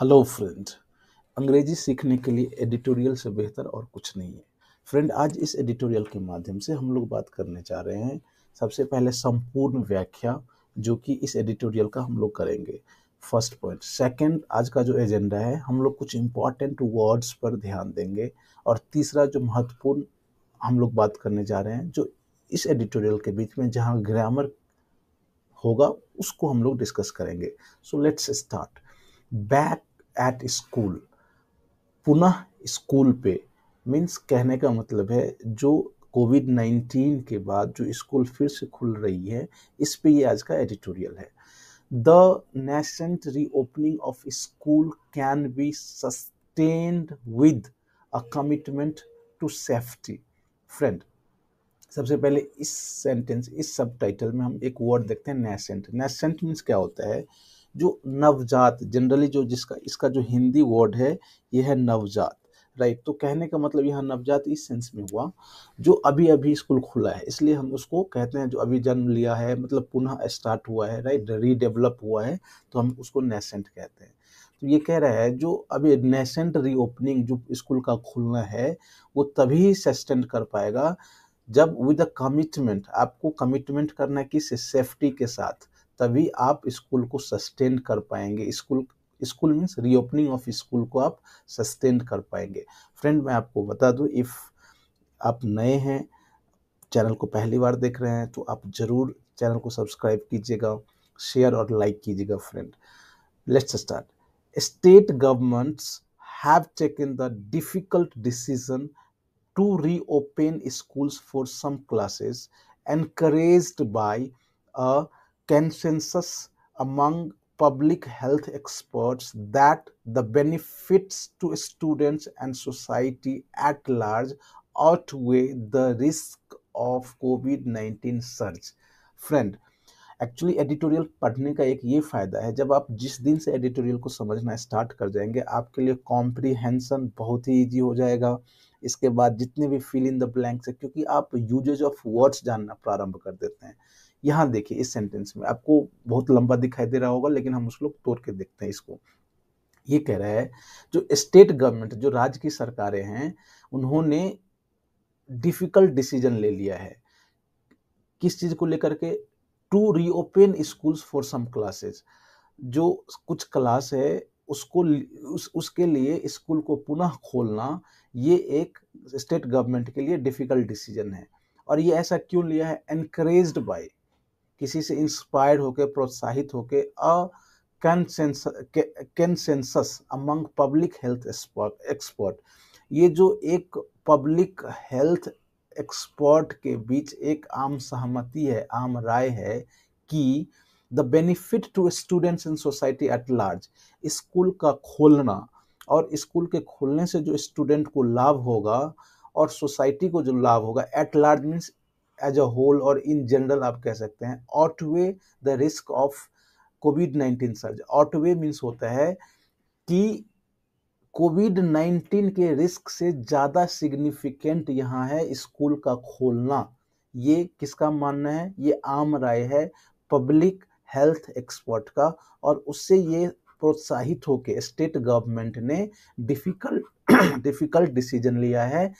Hello friend अंग्रेजी सीखने के लिए एडिटोरियल से बेहतर और कुछ नहीं है फ्रेंड आज इस एडिटोरियल के माध्यम से हम लोग बात करने जा रहे हैं सबसे पहले संपूर्ण व्याख्या जो कि इस एडिटोरियल का हम लोग करेंगे फर्स्ट पॉइंट सेकंड आज का जो एजेंडा है हम लोग कुछ इम्पॉर्टेंट वर्ड्स पर ध्यान देंगे और तीसरा जो महत्वपूर्ण हम लोग बात करने जा रहे हैं जो इस एडिटोरियल के बीच में जहाँ ग्रामर होगा उसको हम लोग डिस्कस करेंगे so let's start back at school पुनः स्कूल पे मीन्स कहने का मतलब है जो कोविड नाइन्टीन के बाद जो स्कूल फिर से खुल रही है इस पे ये आज का एडिटोरियल है the nascent reopening of school can be sustained with a commitment to safety friend सबसे पहले इस सेंटेंस इस सब टाइटल में हम एक वर्ड देखते हैं नेसेंट नेसेंट मीन्स क्या होता है जो नवजात जनरली जो जिसका इसका जो हिंदी वर्ड है यह है नवजात राइट तो कहने का मतलब यहाँ नवजात इस सेंस में हुआ जो अभी अभी स्कूल खुला है इसलिए हम उसको कहते हैं जो अभी जन्म लिया है मतलब पुनः स्टार्ट हुआ है राइट रीडेवलप हुआ है तो हम उसको नेसेंट कहते हैं तो ये कह रहा है जो अभी नेसेंट रीओपनिंग जो स्कूल का खुलना है वो तभी सस्टेंड कर पाएगा जब विद अ कमिटमेंट आपको कमिटमेंट करना है किस सेफ्टी के साथ तभी आप स्कूल को सस्टेन कर पाएंगे school school means reopening of school को आप सस्टेन कर पाएंगे फ्रेंड मैं आपको बता दूं इफ़ आप नए हैं चैनल को पहली बार देख रहे हैं तो आप ज़रूर चैनल को सब्सक्राइब कीजिएगा शेयर और लाइक कीजिएगा friend let's start state governments have taken the difficult decision to reopen schools for some classes encouraged by a consensus among public health experts that the benefits to students and society at large outweigh the risk of Covid nineteen surge friend actually editorial पढ़ने का एक ये फ़ायदा है जब आप जिस दिन से एडिटोरियल को समझना स्टार्ट कर जाएंगे आपके लिए कॉम्प्रीहेंसन बहुत ही ईजी हो जाएगा इसके बाद जितने भी फिल इन द ब्लैंक्स है क्योंकि आप यूजेज ऑफ वर्ड्स जानना प्रारंभ कर देते हैं यहाँ देखिए इस सेंटेंस में आपको बहुत लंबा दिखाई दे रहा होगा लेकिन हम उस लोग तोड़ के देखते हैं इसको ये कह रहा है जो स्टेट गवर्नमेंट जो राज्य की सरकारें हैं उन्होंने डिफिकल्ट डिसीजन ले लिया है किस चीज़ को लेकर के to reopen schools for some classes जो कुछ क्लास है उसको उस उसके लिए स्कूल को पुनः खोलना ये एक स्टेट गवर्नमेंट के लिए डिफ़िकल्ट डिसीजन है और ये ऐसा क्यों लिया है एनकरेज बाय किसी से इंस्पायर्ड होकर प्रोत्साहित होकर a consensus among public health expert ये जो एक पब्लिक हेल्थ एक्सपर्ट के बीच एक आम सहमति है आम राय है कि the benefit to students in society at large school का खोलना और स्कूल के खोलने से जो स्टूडेंट को लाभ होगा और सोसाइटी को जो लाभ होगा at large means as a whole और इन जनरल आप कह सकते हैं outweigh the risk of Covid nineteen surge outweigh means होता है कि कोविड नाइन्टीन के रिस्क से ज़्यादा सिग्निफिकेंट यहाँ है स्कूल का खोलना ये किसका मानना है ये आम राय है पब्लिक हेल्थ एक्सपर्ट का और उससे ये प्रोत्साहित होकर स्टेट गवर्नमेंट ने डिफिकल्ट डिफिकल्ट डिसीजन लिया है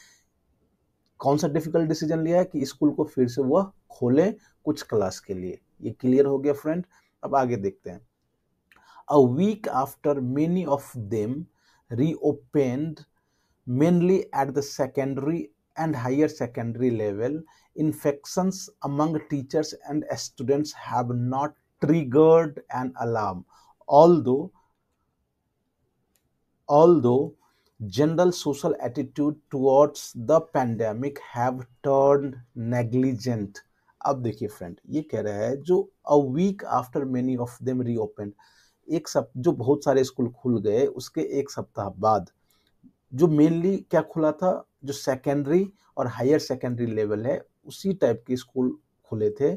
कौन सा डिफिकल्ट डिसीजन लिया है कि स्कूल को फिर से वह खोले कुछ क्लास के लिए ये क्लियर हो गया फ्रेंड अब आगे देखते हैं a week after many of them reopened mainly at the secondary and higher secondary level infection among teachers and students have not triggered an alarm although although general social attitude towards the pandemic have turn negligent अब देखिए friend ये कह रहा है जो a week after many of them reopen एक सप जो बहुत सारे स्कूल खुल गए उसके एक सप्ताह बाद जो मेनली क्या खुला था जो सेकेंडरी और हायर सेकेंडरी लेवल है उसी टाइप के स्कूल खुले थे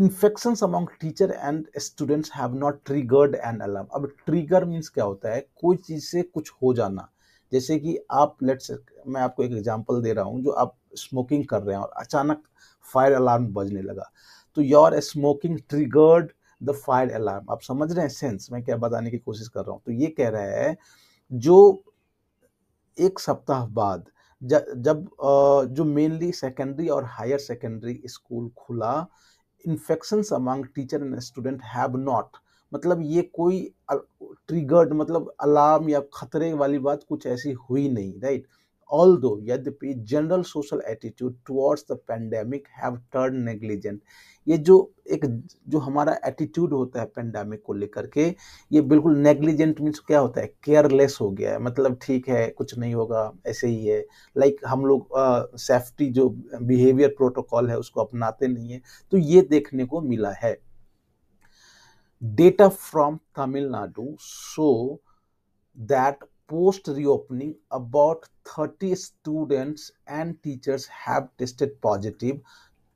infections among teacher and students have not triggered an alarm अब ट्रिगर मीन्स क्या होता है कोई चीज़ से कुछ हो जाना जैसे कि आप लेट्स मैं आपको एक एग्जांपल दे रहा हूँ जो आप स्मोकिंग कर रहे हैं और अचानक फायर अलार्म बजने लगा तो your smoking triggered the fire alarm आप समझ रहे हैं सेंस मैं क्या बताने की कोशिश कर रहा हूँ तो ये कह रहा है जो एक सप्ताह बाद जब जो मेनली सेकेंडरी और हायर सेकेंडरी स्कूल खुला infection among teacher and student have not मतलब ये कोई ट्रिगर्ड मतलब अलार्म या खतरे वाली बात कुछ ऐसी हुई नहीं राइट although यद्यपि general social attitude towards the pandemic have turn negligent ये जो एक जो हमारा एटीट्यूड होता है पेंडेमिक को लेकर के ये बिल्कुल नेग्लिजेंट मीन्स क्या होता है केयरलेस हो गया है मतलब ठीक है कुछ नहीं होगा ऐसे ही है लाइक like हम लोग सेफ्टी uh, जो बिहेवियर प्रोटोकॉल है उसको अपनाते नहीं है तो ये देखने को मिला है data from Tamil Nadu so that post reopening, about 30 students and teachers have tested positive,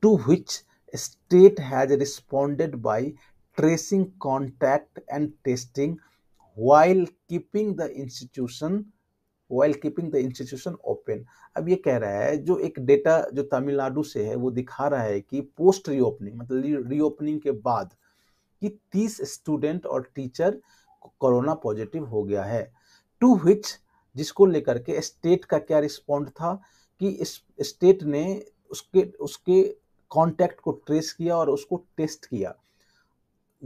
to which state has responded by tracing contact and testing while keeping the institution while keeping the institution open अब ये कह रहा है जो एक data जो तमिलनाडु से है वो दिखा रहा है कि पोस्ट रीओपनिंग मतलब रीओपनिंग के बाद कि 30 स्टूडेंट और टीचर कोरोना पॉजिटिव हो गया है टू विच जिसको लेकर के स्टेट का क्या रिस्पॉन्ड था कि इस स्टेट ने उसके उसके कॉन्टैक्ट को ट्रेस किया और उसको टेस्ट किया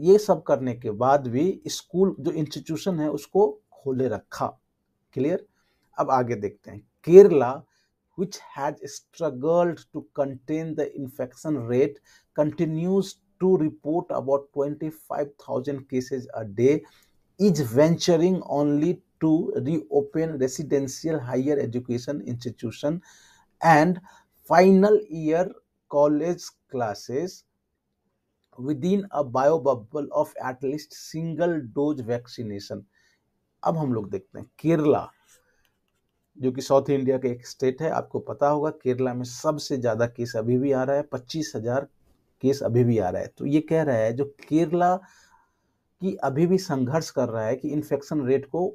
ये सब करने के बाद भी स्कूल जो इंस्टीट्यूशन है उसको खोले रखा क्लियर अब आगे देखते हैं Kerala which has which to contain the infection rate continues to report about twenty five thousand cases a day is venturing only to reopen residential higher education institution and final year college classes within a bio bubble of at least single dose vaccination अब हम लोग देखते हैं केरला जो कि south India का एक state है आपको पता होगा केरला में सबसे ज़्यादा केस अभी भी आ रहा है पच्चीस हजार केस अभी भी आ रहा है तो ये कह रहा है जो केरला की अभी भी संघर्ष कर रहा है कि इन्फेक्शन रेट को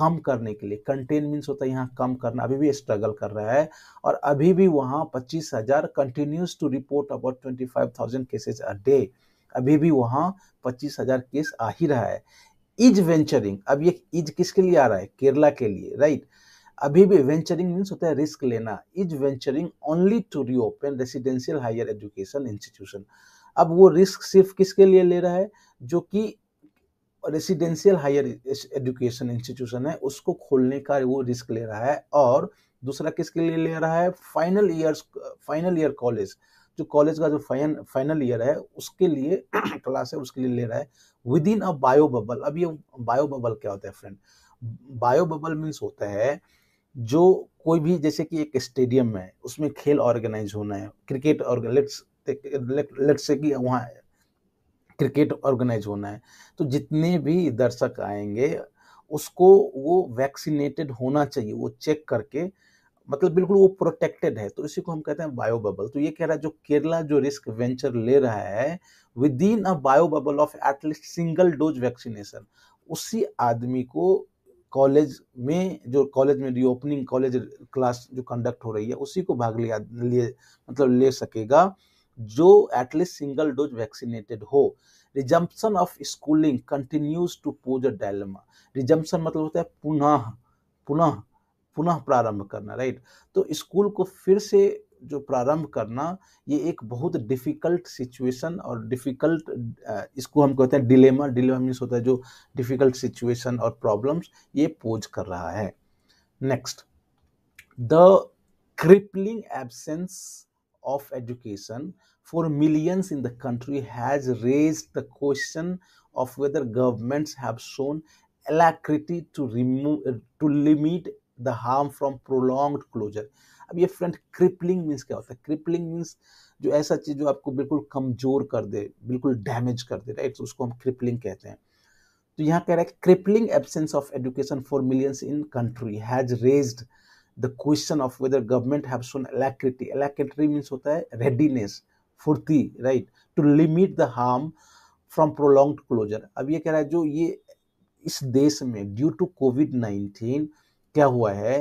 कम करने के लिए कंटेन मीन्स होता है यहाँ कम करना अभी भी स्ट्रगल कर रहा है और अभी भी वहाँ पच्चीस हज़ार continues to report about twenty five thousand cases a day अभी भी वहाँ पच्चीस हज़ार केस आ ही रहा है इज वेंचरिंग अब ये इज किसके लिए आ रहा है केरला के लिए राइट अभी भी वेंचरिंग मीन्स होता है रिस्क लेना is venturing only to reopen residential higher education institution अब वो रिस्क सिर्फ किसके लिए ले रहा है जो कि रेसिडेंशियल हायर एजुकेशन इंस्टीट्यूशन है उसको खोलने का वो रिस्क ले रहा है और दूसरा किसके लिए ले रहा है final year final year college जो कॉलेज का जो फाइन फाइनल ईयर है उसके लिए क्लास है उसके लिए ले रहा है within a bio bubble अब ये बायो बबल क्या होता है फ्रेंड बायो बबल मीन्स होता है जो कोई भी जैसे कि एक स्टेडियम है उसमें खेल ऑर्गेनाइज होना है क्रिकेट लेट्स लेट्स से कि वहाँ क्रिकेट ऑर्गेनाइज होना है तो जितने भी दर्शक आएंगे उसको वो वैक्सीनेटेड होना चाहिए वो चेक करके मतलब बिल्कुल वो प्रोटेक्टेड है तो इसी को हम कहते हैं बायो बबल तो ये कह रहा है जो केरला जो रिस्क वेंचर ले रहा है within a bio bubble of at least single dose vaccination उसी आदमी को कॉलेज में जो कॉलेज में रीओपनिंग कॉलेज क्लास जो कंडक्ट हो रही है उसी को भाग लिया लिए मतलब ले सकेगा जो एटलीस्ट सिंगल डोज वैक्सीनेटेड हो resumption of schooling continues to pose a dilemma resumption मतलब होता है पुनः पुनः पुनः प्रारंभ करना राइट तो स्कूल को फिर से जो प्रारंभ करना ये एक बहुत डिफिकल्ट सिचुएशन और डिफिकल्ट इसको हम कहते हैं डिलेमा डिलेमा मीन्स होता है जो डिफिकल्ट सिचुएशन और प्रॉब्लम्स ये पोज कर रहा है next the crippling absence of education for millions in the country has raised the question of whether governments have shown alacrity to remove uh, to limit the harm from prolong closure अब ये friend crippling means क्या होता है crippling means जो ऐसा चीज़ जो आपको बिल्कुल कमजोर कर दे बिल्कुल डैमेज कर दे राइट तो उसको हम क्रिपलिंग कहते हैं तो यहाँ कह रहा है crippling absence of education for millions in country has raised the question of whether government have shown alacrity alacrity means होता है रेडीनेस फुर्ती right to limit the harm from prolong closure अब ये कह रहा है जो ये इस देश में ड्यू टू कोविड नाइन्टीन क्या हुआ है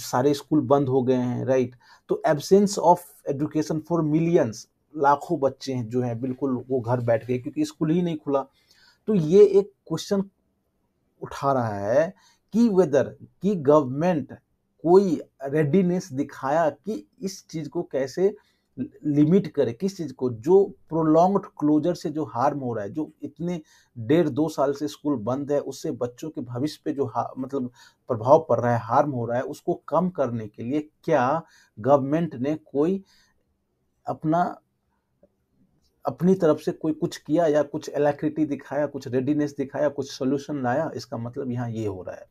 सारे स्कूल बंद हो गए हैं राइट तो absence of education for millions लाखों बच्चे हैं जो हैं बिल्कुल वो घर बैठ गए क्योंकि स्कूल ही नहीं खुला तो ये एक क्वेश्चन उठा रहा है कि वेदर की गवर्नमेंट कोई रेडीनेस दिखाया कि इस चीज़ को कैसे लिमिट करे किस चीज़ को जो प्रोलॉन्ग क्लोजर से जो हार्म हो रहा है जो इतने डेढ़ दो साल से स्कूल बंद है उससे बच्चों के भविष्य पे जो मतलब प्रभाव पड़ रहा है हार्म हो रहा है उसको कम करने के लिए क्या गवर्नमेंट ने कोई अपना अपनी तरफ से कोई कुछ किया या कुछ एलैक्रिटी दिखाया कुछ रेडीनेस दिखाया कुछ सोल्यूशन लाया इसका मतलब यहाँ ये हो रहा है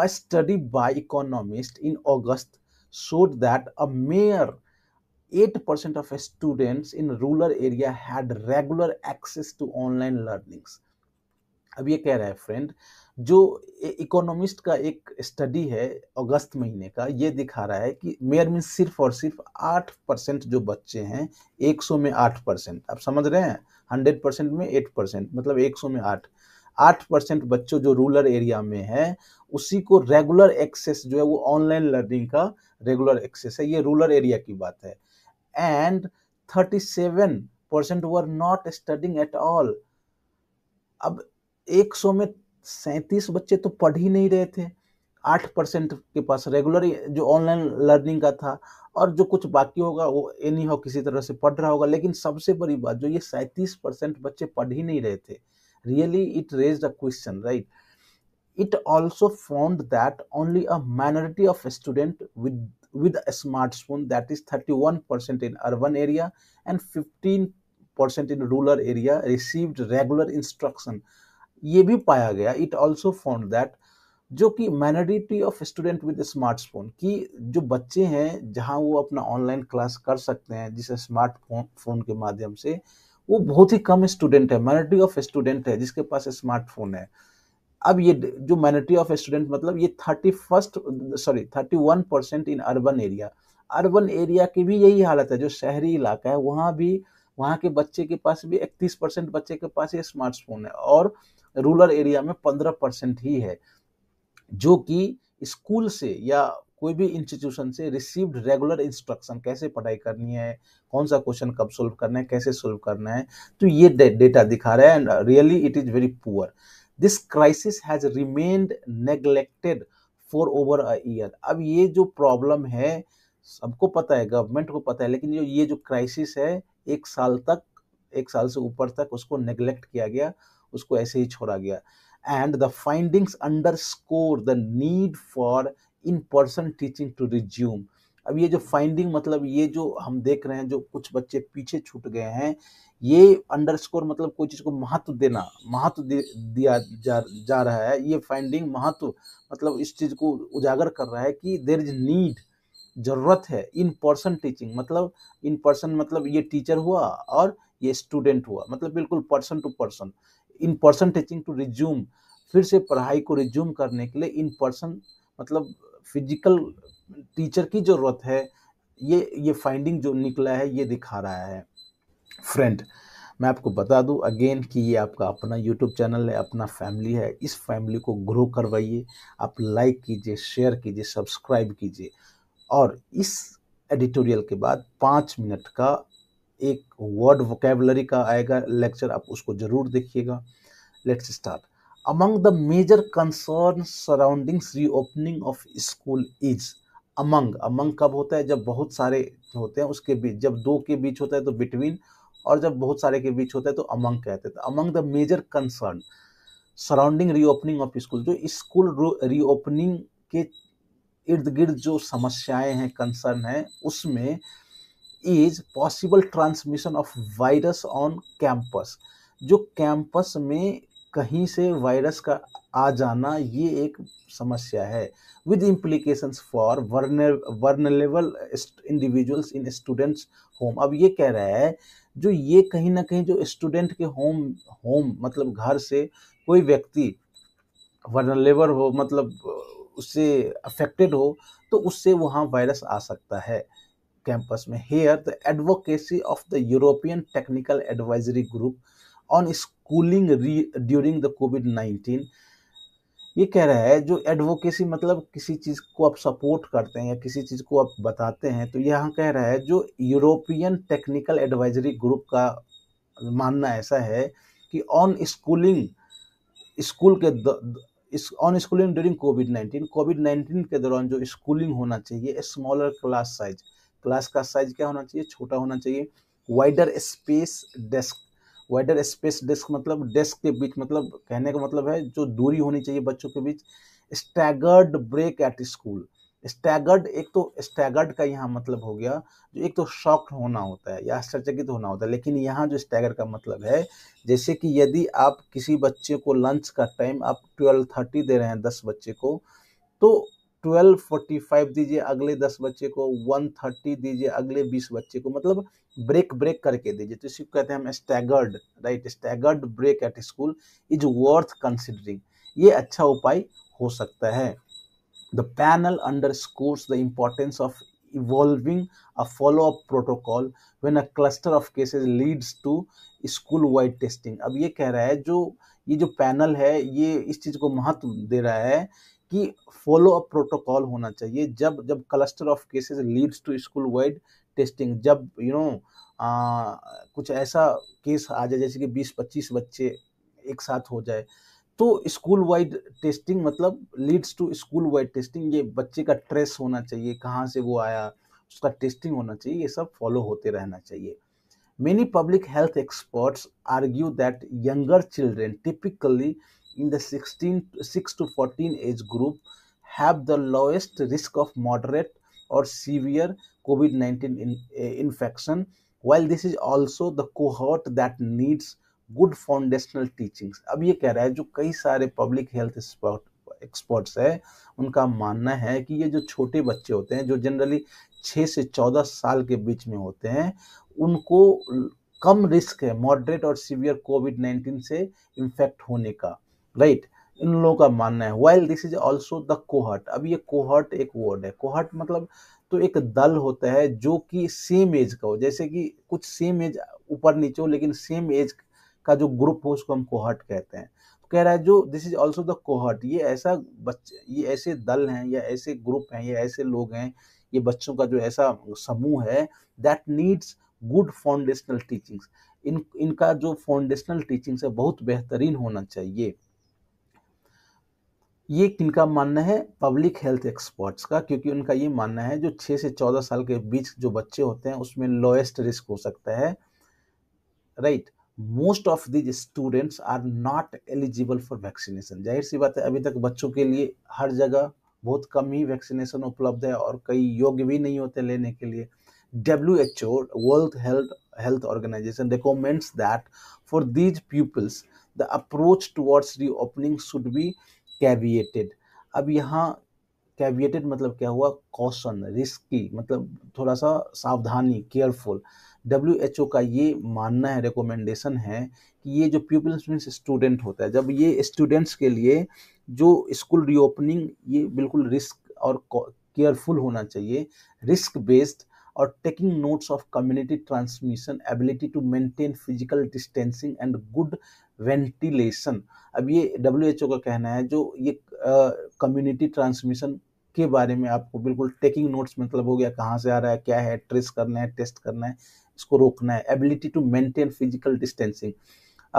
a study by economists in August showed that a 8% of students in rural area had regular access to online learnings अब ये कह रहा है फ्रेंड जो इकोनॉमिस्ट का एक स्टडी है अगस्त महीने का ये दिखा रहा है कि मेयर मीन सिर्फ और सिर्फ आठ परसेंट जो बच्चे हैं एक सौ में आठ परसेंट आप समझ रहे हैं हंड्रेड परसेंट में एट परसेंट मतलब एक सौ में आठ आठ परसेंट बच्चों जो रूरल एरिया में है उसी को रेगुलर एक्सेस जो है वो ऑनलाइन लर्निंग का रेगुलर एक्सेस है ये रूरल एरिया की बात है and 37 percent were not studying at all अब 100 में 37 बच्चे तो पढ़ ही नहीं रहे थे आठ परसेंट के पास रेगुलर जो ऑनलाइन लर्निंग का था और जो कुछ बाकी होगा वो एनी हो किसी तरह से पढ़ रहा होगा लेकिन सबसे बड़ी बात जो ये 37 परसेंट बच्चे पढ़ ही नहीं रहे थे really it raise the question right It also found that only a minority of students with, with a smartphone, that is 31% in urban area and 15% in rural area, received regular instruction. ये भी पाया गया it also found that जो कि minority of student with smartphone कि जो बच्चे हैं जहां वो अपना ऑनलाइन क्लास कर सकते हैं जिसे स्मार्टफोन फ़ोन के माध्यम से वो बहुत ही कम स्टूडेंट है माइनॉरिटी ऑफ स्टूडेंट है जिसके पास स्मार्टफोन है अब ये जो माइनॉरिटी ऑफ स्टूडेंट मतलब ये thirty first sorry thirty one percent in urban area urban area की भी यही हालत है जो शहरी इलाका है वहाँ भी वहाँ के बच्चे के पास भी इकतीस परसेंट बच्चे के पास ये स्मार्टफोन है और रूरल एरिया में पंद्रह परसेंट ही है जो कि स्कूल से या कोई भी इंस्टीट्यूशन से रिसीव्ड रेगुलर इंस्ट्रक्शन कैसे पढ़ाई करनी है कौन सा क्वेश्चन कब सोल्व करना है कैसे सोल्व करना है तो ये डेटा दिखा रहा है and really it is very poor this crisis has remained neglected for over a year अब ये जो प्रॉब्लम है सबको पता है गवर्नमेंट को पता है लेकिन जो ये जो क्राइसिस है एक साल तक एक साल से ऊपर तक उसको नेग्लेक्ट किया गया उसको ऐसे ही छोड़ा गया and the findings underscore the need for in person teaching to resume अब ये जो फाइंडिंग मतलब ये जो हम देख रहे हैं जो कुछ बच्चे पीछे छूट गए हैं ये अंडरस्कोर मतलब कोई चीज़ को महत्व देना महत्व दे, दिया जा, जा रहा है ये फाइंडिंग महत्व मतलब इस चीज़ को उजागर कर रहा है कि देर इज नीड ज़रूरत है इन पर्सन टीचिंग मतलब इन पर्सन मतलब ये टीचर हुआ और ये स्टूडेंट हुआ मतलब बिल्कुल person to person in person teaching to resume फिर से पढ़ाई को रिज्यूम करने के लिए इन पर्सन मतलब फिजिकल टीचर की ज़रूरत है ये ये फाइंडिंग जो निकला है ये दिखा रहा है फ्रेंड मैं आपको बता दूं अगेन कि ये आपका अपना यूट्यूब चैनल है अपना फैमिली है इस फैमिली को ग्रो करवाइए आप लाइक कीजिए शेयर कीजिए सब्सक्राइब कीजिए और इस एडिटोरियल के बाद पाँच मिनट का एक वर्ड वोकेबलरी का आएगा लेक्चर आप उसको ज़रूर देखिएगा let's start Among the major concerns surrounding reopening of school is among among कब होता है जब बहुत सारे होते हैं उसके बीच जब दो के बीच होता है तो बिटवीन और जब बहुत सारे के बीच होता है तो अमंग कहते हैं among the major concern surrounding reopening of school जो स्कूल रीओपनिंग के इर्द गिर्द जो समस्याएं हैं कंसर्न हैं उसमें is possible transmission of virus on campus जो कैंपस में कहीं से वायरस का आ जाना ये एक समस्या है with implications for vulnerable individuals in students home अब ये कह रहा है जो ये कहीं ना कहीं जो स्टूडेंट के होम होम मतलब घर से कोई व्यक्ति वर्नलेबल हो मतलब उससे अफेक्टेड हो तो उससे वहाँ वायरस आ सकता है कैंपस में here the advocacy of the European technical advisory group on schooling during the COVID nineteen ये कह रहा है जो एडवोकेसी मतलब किसी चीज़ को आप सपोर्ट करते हैं या किसी चीज़ को आप बताते हैं तो यहाँ कह रहा है जो यूरोपियन टेक्निकल एडवाइजरी ग्रुप का मानना ऐसा है कि ऑन स्कूलिंग स्कूल के on schooling during COVID nineteen COVID nineteen के दौरान जो स्कूलिंग होना चाहिए स्मॉलर क्लास साइज क्लास का साइज क्या होना चाहिए छोटा होना चाहिए wider space desk wider space desk मतलब डेस्क के बीच मतलब कहने का मतलब है जो दूरी होनी चाहिए बच्चों के बीच staggered break at school staggered एक तो स्टैगर्ड का यहाँ मतलब हो गया जो एक तो शॉक होना होता है या आश्चर्यचकित होना होता है लेकिन यहाँ जो स्टैगर्ड का मतलब है जैसे कि यदि आप किसी बच्चे को लंच का टाइम आप ट्वेल्व थर्टी दे रहे हैं दस बच्चे को तो ट्वेल्व फोर्टी फाइव दीजिए अगले दस बच्चे को वन थर्टी दीजिए अगले बीस बच्चे को मतलब ब्रेक ब्रेक करके दीजिए तो इसी को कहते हैं हम staggered right staggered break at school is worth considering ये अच्छा उपाय हो सकता है the panel under underscores the importance of evolving a follow up protocol when a cluster of cases leads to school wide testing अब ये कह रहा है जो ये जो पैनल है ये इस चीज़ को महत्व दे रहा है कि फॉलो अप प्रोटोकॉल होना चाहिए जब जब cluster of cases leads to school wide testing जब यू नो आ, कुछ ऐसा केस आ जाए जैसे कि बीस पच्चीस बच्चे एक साथ हो जाए तो स्कूल वाइड टेस्टिंग मतलब leads to school wide testing ये बच्चे का ट्रेस होना चाहिए कहाँ से वो आया उसका टेस्टिंग होना चाहिए ये सब फॉलो होते रहना चाहिए many public health experts argue that younger children typically in sixteen six to fourteen age group have the lowest risk of moderate और severe COVID 19 in, uh, infection, while this is also the cohort that needs good foundational teachings अब ये कह रहा है जो कई सारे public health experts है उनका मानना है कि ये जो छोटे बच्चे होते हैं जो जनरली छः से चौदह साल के बीच में होते हैं उनको कम रिस्क है मॉडरेट और सीवियर कोविड नाइन्टीन से इन्फेक्ट होने का राइट right? इन लोगों का मानना है well this is also the cohort अब ये कोहट एक वर्ड है कोहट मतलब तो एक दल होता है जो कि सेम एज का हो जैसे कि कुछ सेम एज ऊपर नीचे हो लेकिन सेम एज का जो ग्रुप हो उसको हम कोहट कहते हैं तो कह रहा है जो this is also the cohort ये ऐसा बच्चे ये ऐसे दल हैं या ऐसे ग्रुप हैं या ऐसे लोग हैं ये बच्चों का जो ऐसा समूह है that needs good foundational teachings इन इनका जो फाउंडेशनल टीचिंग्स है बहुत बेहतरीन होना चाहिए ये किनका मानना है पब्लिक हेल्थ एक्सपर्ट्स का क्योंकि उनका ये मानना है जो छः से चौदह साल के बीच जो बच्चे होते हैं उसमें लोएस्ट रिस्क हो सकता है right most of these students are not eligible for vaccination जाहिर सी बात है अभी तक बच्चों के लिए हर जगह बहुत कम ही वैक्सीनेशन उपलब्ध है और कई योग्य भी नहीं होते लेने के लिए W H O world health health organization recommends that for these peoples the approach towards reopening should be caveated अब यहाँ कैविएटेड मतलब क्या हुआ कॉशन रिस्की मतलब थोड़ा सा सावधानी केयरफुल डब्ल्यू एच ओ का ये मानना है रिकमेंडेशन है कि ये जो पीपल्स मीन्स स्टूडेंट होता है जब ये स्टूडेंट्स के लिए जो स्कूल रीओपनिंग ये बिल्कुल रिस्क और केयरफुल होना चाहिए रिस्क बेस्ड और taking notes of community transmission ability to maintain physical distancing and good ventilation अब ये डब्ल्यू एच ओ का कहना है जो ये कम्युनिटी ट्रांसमिशन के बारे में आपको बिल्कुल टेकिंग नोट्स मतलब हो गया कहाँ से आ रहा है क्या है ट्रेस करना है टेस्ट करना है इसको रोकना है ability to maintain physical distancing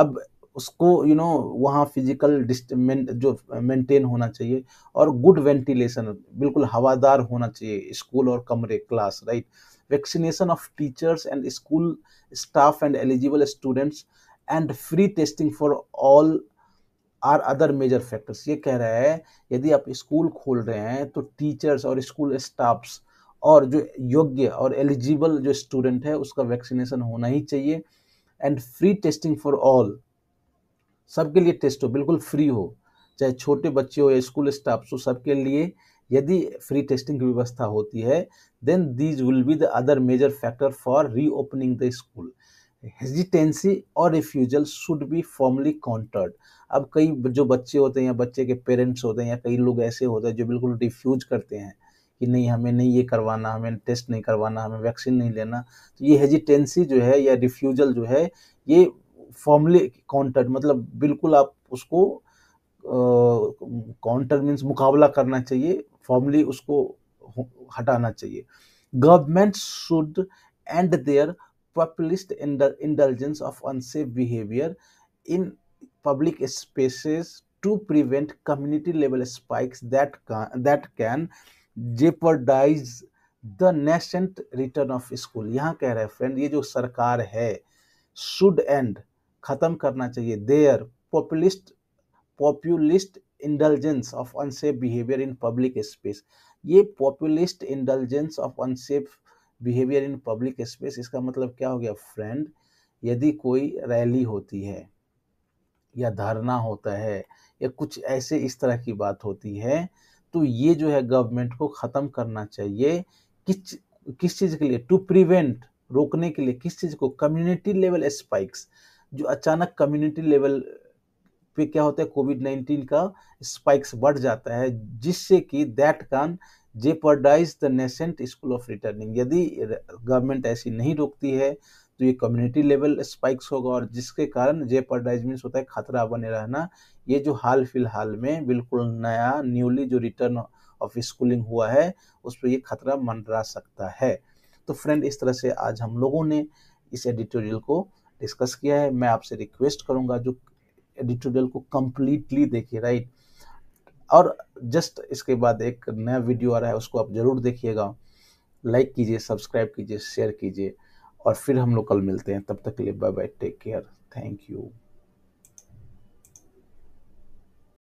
अब उसको यू नो वहाँ फिजिकल जो मेंटेन होना चाहिए और गुड वेंटिलेशन बिल्कुल हवादार होना चाहिए स्कूल और कमरे class right vaccination of teachers and school staff and eligible students and free testing for all are other major factors ये कह रहा है यदि आप स्कूल खोल रहे हैं तो टीचर्स और स्कूल स्टाफ्स और जो योग्य और एलिजिबल जो स्टूडेंट है उसका वैक्सीनेशन होना ही चाहिए and free testing for all सबके लिए टेस्ट हो बिल्कुल फ्री हो चाहे छोटे बच्चे हो या स्कूल स्टाफ हो सबके लिए यदि फ्री टेस्टिंग की व्यवस्था होती है then these will be the other major factor for reopening the school hesitancy और refusal should be formally countered अब कई जो बच्चे होते हैं या बच्चे के पेरेंट्स होते हैं या कई लोग ऐसे होते हैं जो बिल्कुल रिफ्यूज करते हैं कि नहीं हमें नहीं ये करवाना हमें टेस्ट नहीं करवाना हमें वैक्सीन नहीं लेना तो ये हेजिटेंसी जो है या रिफ्यूजल जो है ये फॉर्मली काउंटर्ड मतलब बिल्कुल आप उसको काउंटर मीन्स मुकाबला करना चाहिए फॉर्मली उसको हटाना चाहिए government should and their populist indulgence of unsafe behavior in public spaces to prevent community level spikes that can, that can jeopardize the nascent return of school यहाँ कह रहे हैं फ्रेंड ये जो सरकार है शुड एंड खत्म करना चाहिए their populist populist indulgence of unsafe behaviour in public space ये populist indulgence of unsafe behaviour in public space इसका मतलब क्या हो गया फ्रेंड यदि कोई रैली होती है या धरना होता है या कुछ ऐसे इस तरह की बात होती है तो ये जो है गवर्नमेंट को ख़त्म करना चाहिए किस किस चीज़ के लिए टू प्रिवेंट रोकने के लिए किस चीज़ को कम्युनिटी लेवल स्पाइक्स जो अचानक कम्युनिटी लेवल पे क्या होता है कोविड नाइन्टीन का स्पाइक्स बढ़ जाता है जिससे कि that can jeopardize the nascent school of returning यदि गवर्नमेंट ऐसी नहीं रोकती है तो ये कम्युनिटी लेवल स्पाइक्स होगा और जिसके कारण जेपर्डाइज मीन्स होता है खतरा बने रहना ये जो हाल फिलहाल में बिल्कुल नया न्यूली जो रिटर्न ऑफ स्कूलिंग हुआ है उस पर ये खतरा मंडरा सकता है तो फ्रेंड इस तरह से आज हम लोगों ने इस एडिटोरियल को डिस्कस किया है मैं आपसे रिक्वेस्ट करूंगा जो एडिटोरियल को कम्प्लीटली देखिए राइट और जस्ट इसके बाद एक नया वीडियो आ रहा है उसको आप ज़रूर देखिएगा लाइक कीजिए सब्सक्राइब कीजिए शेयर कीजिए और फिर हम लोग कल मिलते हैं तब तक के लिए bye bye take care thank you